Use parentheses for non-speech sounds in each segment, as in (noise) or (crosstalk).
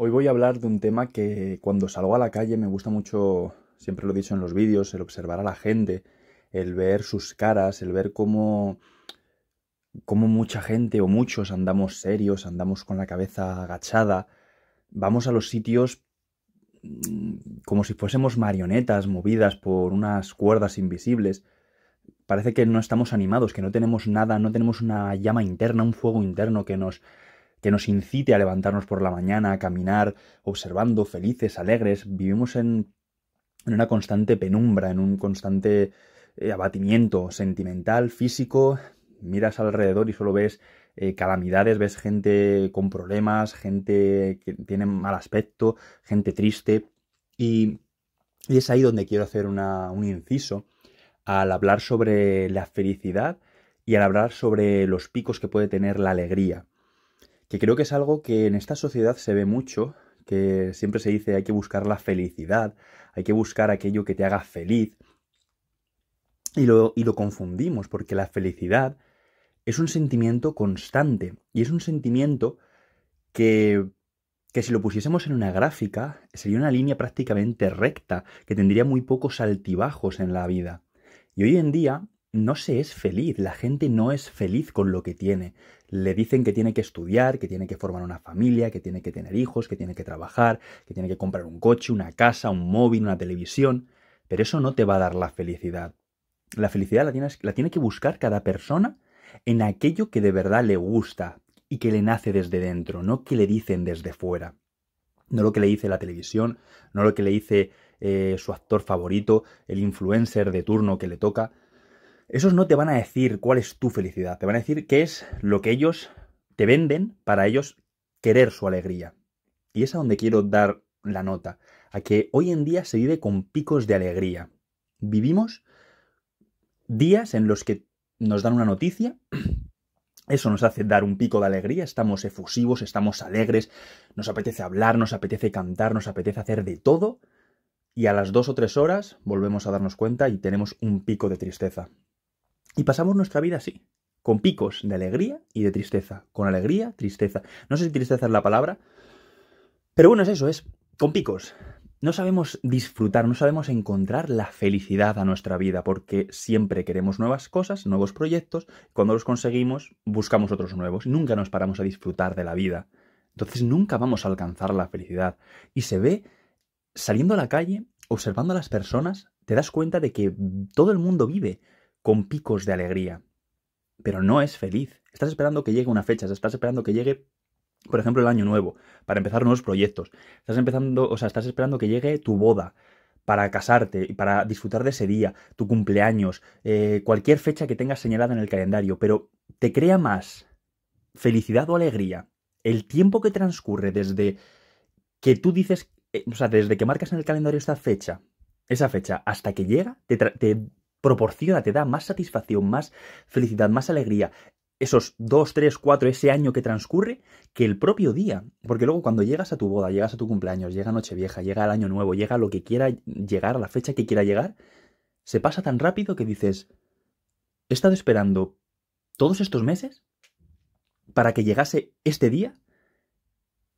Hoy voy a hablar de un tema que cuando salgo a la calle me gusta mucho, siempre lo he dicho en los vídeos, el observar a la gente, el ver sus caras, el ver cómo, cómo mucha gente o muchos andamos serios, andamos con la cabeza agachada, vamos a los sitios mm, como si fuésemos marionetas movidas por unas cuerdas invisibles. Parece que no estamos animados, que no tenemos nada, no tenemos una llama interna, un fuego interno que nos que nos incite a levantarnos por la mañana, a caminar, observando, felices, alegres. Vivimos en, una constante penumbra, en un constante eh, abatimiento sentimental, físico. Miras alrededor y solo ves eh, calamidades, ves gente con problemas, gente que tiene mal aspecto, gente triste. Y, es ahí donde quiero hacer un inciso al hablar sobre la felicidad y al hablar sobre los picos que puede tener la alegría que creo que es algo que en esta sociedad se ve mucho, que siempre se dice hay que buscar la felicidad, hay que buscar aquello que te haga feliz. Y lo, y lo confundimos, porque la felicidad es un sentimiento constante y es un sentimiento que, que si lo pusiésemos en una gráfica sería una línea prácticamente recta, que tendría muy pocos altibajos en la vida. Y hoy en día no se es feliz, la gente no es feliz con lo que tiene. Le dicen que tiene que estudiar, que tiene que formar una familia, que tiene que tener hijos, que tiene que trabajar, que tiene que comprar un coche, una casa, un móvil, una televisión, pero eso no te va a dar la felicidad. La felicidad la, tienes, la tiene que buscar cada persona en aquello que de verdad le gusta y que le nace desde dentro, no que le dicen desde fuera. No lo que le dice la televisión, no lo que le dice eh, su actor favorito, el influencer de turno que le toca, esos no te van a decir cuál es tu felicidad, te van a decir qué es lo que ellos te venden para ellos querer su alegría. Y es a donde quiero dar la nota, a que hoy en día se vive con picos de alegría. Vivimos días en los que nos dan una noticia, (clears throat) eso nos hace dar un pico de alegría, estamos efusivos, estamos alegres, nos apetece hablar, nos apetece cantar, nos apetece hacer de todo, y a las dos o tres horas volvemos a darnos cuenta y tenemos un pico de tristeza. Y pasamos nuestra vida así, con picos de alegría y de tristeza, con alegría, tristeza. No sé si tristeza es la palabra, pero bueno, es eso, es con picos. No sabemos disfrutar, no sabemos encontrar la felicidad a nuestra vida, porque siempre queremos nuevas cosas, nuevos proyectos, cuando los conseguimos buscamos otros nuevos, nunca nos paramos a disfrutar de la vida. Entonces nunca vamos a alcanzar la felicidad. Y se ve saliendo a la calle, observando a las personas, te das cuenta de que todo el mundo vive, con picos de alegría, pero no es feliz. Estás esperando que llegue una fecha, estás esperando que llegue, por ejemplo, el año nuevo, para empezar nuevos proyectos. Estás empezando, o sea, estás esperando que llegue tu boda para casarte y para disfrutar de ese día, tu cumpleaños, eh, cualquier fecha que tengas señalada en el calendario, pero te crea más felicidad o alegría el tiempo que transcurre desde que tú dices, eh, o sea, desde que marcas en el calendario esta fecha, esa fecha, hasta que llega, te proporciona, te da más satisfacción, más felicidad, más alegría esos 2, 3, 4, ese año que transcurre, que el propio día. Porque luego cuando llegas a tu boda, llegas a tu cumpleaños, llega Nochevieja, llega el año nuevo, llega lo que quiera llegar, a la fecha que quiera llegar, se pasa tan rápido que dices, he estado esperando todos estos meses para que llegase este día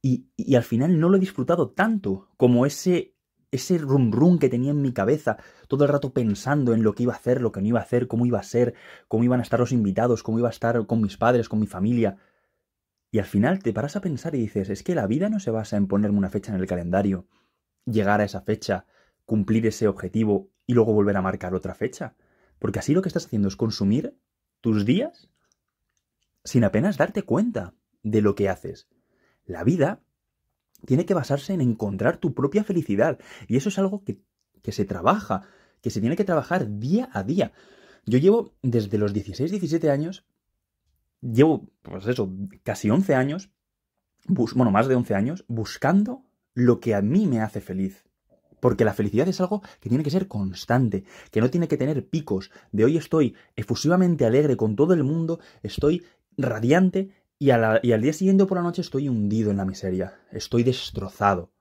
y, y al final no lo he disfrutado tanto como ese ese rum rum que tenía en mi cabeza, todo el rato pensando en lo que iba a hacer, lo que no iba a hacer, cómo iba a ser, cómo iban a estar los invitados, cómo iba a estar con mis padres, con mi familia. Y al final te paras a pensar y dices, es que la vida no se basa en ponerme una fecha en el calendario, llegar a esa fecha, cumplir ese objetivo y luego volver a marcar otra fecha. Porque así lo que estás haciendo es consumir tus días sin apenas darte cuenta de lo que haces. La vida tiene que basarse en encontrar tu propia felicidad. Y eso es algo que, se trabaja, que se tiene que trabajar día a día. Yo llevo desde los 16, 17 años, llevo, pues eso, casi 11 años, bueno, más de 11 años, buscando lo que a mí me hace feliz. Porque la felicidad es algo que tiene que ser constante, que no tiene que tener picos. De hoy estoy efusivamente alegre con todo el mundo, estoy radiante y, al día siguiente por la noche estoy hundido en la miseria, estoy destrozado,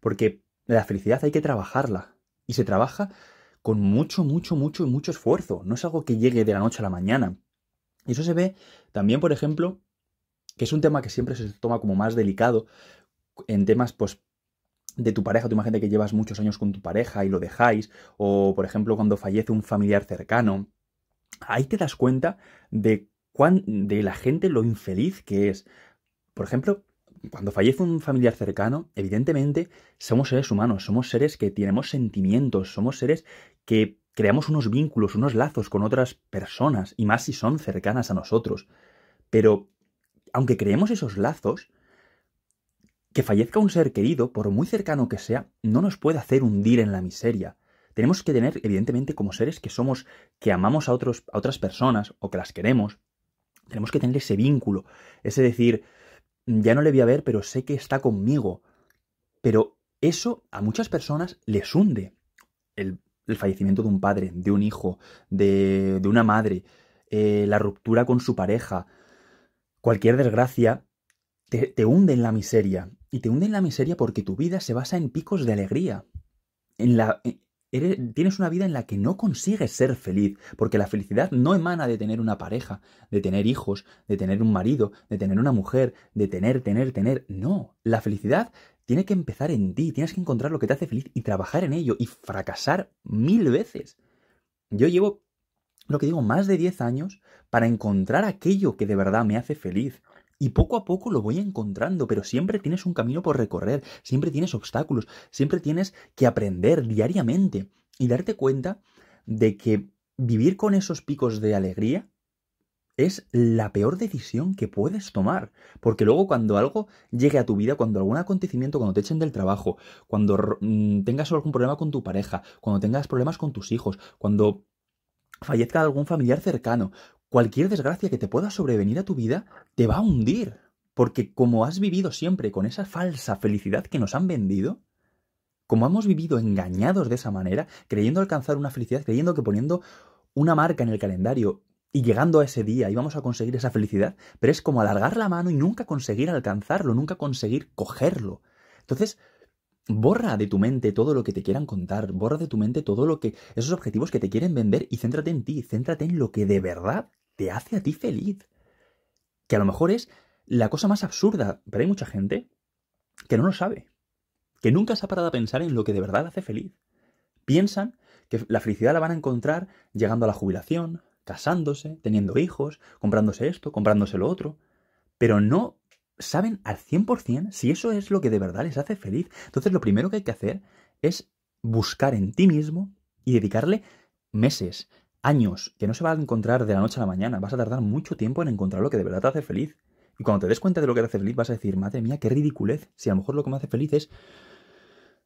porque la felicidad hay que trabajarla, y se trabaja con mucho, mucho, mucho y mucho esfuerzo, no es algo que llegue de la noche a la mañana. Y eso se ve también, por ejemplo, que es un tema que siempre se toma como más delicado en temas, pues, de tu pareja, tú imagínate que llevas muchos años con tu pareja y lo dejáis, o por ejemplo cuando fallece un familiar cercano, ahí te das cuenta de de la gente lo infeliz que es. Por ejemplo, cuando fallece un familiar cercano, evidentemente somos seres humanos, somos seres que tenemos sentimientos, somos seres que creamos unos vínculos, unos lazos con otras personas, y más si son cercanas a nosotros. Pero, aunque creemos esos lazos, que fallezca un ser querido, por muy cercano que sea, no nos puede hacer hundir en la miseria. Tenemos que tener, evidentemente, como seres que somos, que amamos a, otros, a otras personas o que las queremos, tenemos que tener ese vínculo, ese decir, ya no le voy a ver, pero sé que está conmigo. Pero eso a muchas personas les hunde. El, fallecimiento de un padre, de un hijo, de, una madre, eh, la ruptura con su pareja, cualquier desgracia, te, te hunde en la miseria. Y te hunde en la miseria porque tu vida se basa en picos de alegría. En la, tienes una vida en la que no consigues ser feliz, porque la felicidad no emana de tener una pareja, de tener hijos, de tener un marido, de tener una mujer, de tener, tener, tener. No, la felicidad tiene que empezar en ti, tienes que encontrar lo que te hace feliz y trabajar en ello y fracasar mil veces. Yo llevo, lo que digo, más de 10 años para encontrar aquello que de verdad me hace feliz. Y poco a poco lo voy encontrando, pero siempre tienes un camino por recorrer, siempre tienes obstáculos, siempre tienes que aprender diariamente y darte cuenta de que vivir con esos picos de alegría es la peor decisión que puedes tomar. Porque luego cuando algo llegue a tu vida, cuando algún acontecimiento, cuando te echen del trabajo, cuando mm, tengas algún problema con tu pareja, cuando tengas problemas con tus hijos, cuando fallezca algún familiar cercano, cualquier desgracia que te pueda sobrevenir a tu vida te va a hundir. Porque como has vivido siempre con esa falsa felicidad que nos han vendido, como hemos vivido engañados de esa manera, creyendo alcanzar una felicidad, creyendo que poniendo una marca en el calendario y llegando a ese día íbamos a conseguir esa felicidad, pero es como alargar la mano y nunca conseguir alcanzarlo, nunca conseguir cogerlo. Entonces, borra de tu mente todo lo que te quieran contar, borra de tu mente todo lo que esos objetivos que te quieren vender y céntrate en ti, céntrate en lo que de verdad te hace a ti feliz. Que a lo mejor es la cosa más absurda, pero hay mucha gente que no lo sabe, que nunca se ha parado a pensar en lo que de verdad hace feliz. Piensan que la felicidad la van a encontrar llegando a la jubilación, casándose, teniendo hijos, comprándose esto, comprándose lo otro, pero no saben al 100% si eso es lo que de verdad les hace feliz. Entonces lo primero que hay que hacer es buscar en ti mismo y dedicarle meses, años que no se va a encontrar de la noche a la mañana. Vas a tardar mucho tiempo en encontrar lo que de verdad te hace feliz. Y cuando te des cuenta de lo que te hace feliz, vas a decir, madre mía, qué ridiculez. Si a lo mejor lo que me hace feliz es,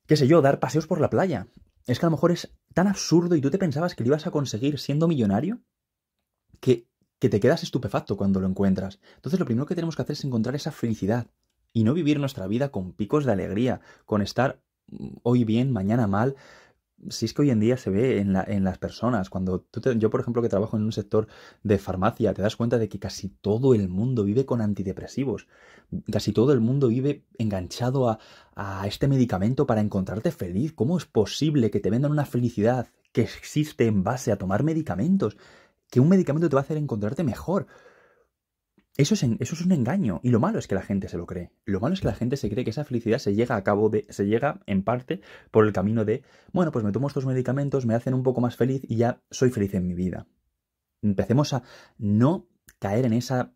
qué sé yo, dar paseos por la playa. Es que a lo mejor es tan absurdo y tú te pensabas que lo ibas a conseguir siendo millonario que, que te quedas estupefacto cuando lo encuentras. Entonces lo primero que tenemos que hacer es encontrar esa felicidad y no vivir nuestra vida con picos de alegría, con estar mm, hoy bien, mañana mal, si es que hoy en día se ve en, las personas, cuando tú yo por ejemplo que trabajo en un sector de farmacia, te das cuenta de que casi todo el mundo vive con antidepresivos, casi todo el mundo vive enganchado a, a este medicamento para encontrarte feliz. ¿Cómo es posible que te vendan una felicidad que existe en base a tomar medicamentos? Que un medicamento te va a hacer encontrarte mejor. Eso es, eso es un engaño. Y lo malo es que la gente se lo cree. Lo malo es que la gente se cree que esa felicidad se llega a cabo de. se llega en parte por el camino de. Bueno, pues me tomo estos medicamentos, me hacen un poco más feliz y ya soy feliz en mi vida. Empecemos a no caer en esa.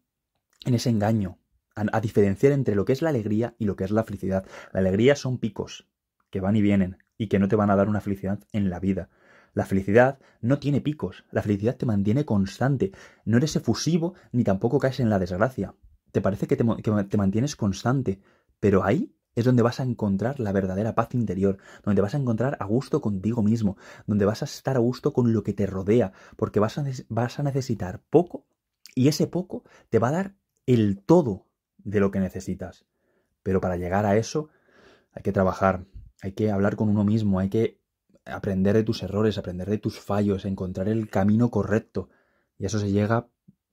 en ese engaño. a diferenciar entre lo que es la alegría y lo que es la felicidad. La alegría son picos que van y vienen y que no te van a dar una felicidad en la vida. La felicidad no tiene picos, la felicidad te mantiene constante, no eres efusivo ni tampoco caes en la desgracia. Te parece que te, que te mantienes constante, pero ahí es donde vas a encontrar la verdadera paz interior, donde vas a encontrar a gusto contigo mismo, donde vas a estar a gusto con lo que te rodea, porque vas a, vas a, necesitar poco y ese poco te va a dar el todo de lo que necesitas. Pero para llegar a eso hay que trabajar, hay que hablar con uno mismo, hay que aprender de tus errores, aprender de tus fallos, encontrar el camino correcto. Y eso se llega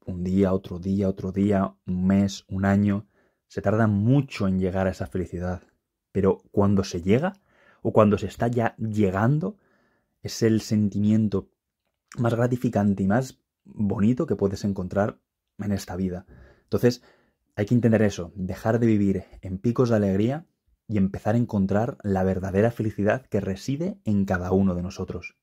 un día, otro día, otro día, un mes, un año. Se tarda mucho en llegar a esa felicidad. Pero cuando se llega, o cuando se está ya llegando, es el sentimiento más gratificante y más bonito que puedes encontrar en esta vida. Entonces, hay que entender eso, dejar de vivir en picos de alegría y empezar a encontrar la verdadera felicidad que reside en cada uno de nosotros.